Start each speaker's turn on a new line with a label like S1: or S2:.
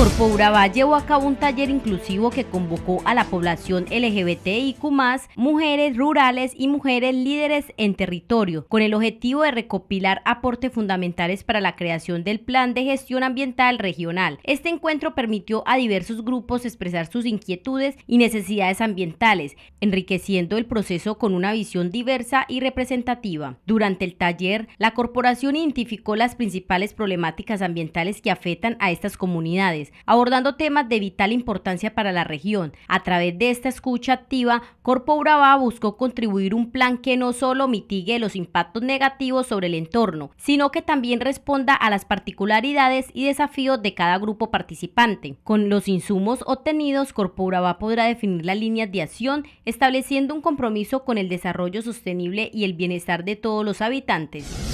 S1: Corpo Urabá llevó a cabo un taller inclusivo que convocó a la población LGBTIQ, mujeres rurales y mujeres líderes en territorio, con el objetivo de recopilar aportes fundamentales para la creación del Plan de Gestión Ambiental Regional. Este encuentro permitió a diversos grupos expresar sus inquietudes y necesidades ambientales, enriqueciendo el proceso con una visión diversa y representativa. Durante el taller, la corporación identificó las principales problemáticas ambientales que afectan a estas comunidades abordando temas de vital importancia para la región. A través de esta escucha activa, Corpo Urabá buscó contribuir un plan que no solo mitigue los impactos negativos sobre el entorno, sino que también responda a las particularidades y desafíos de cada grupo participante. Con los insumos obtenidos, Corpo Urabá podrá definir las líneas de acción, estableciendo un compromiso con el desarrollo sostenible y el bienestar de todos los habitantes.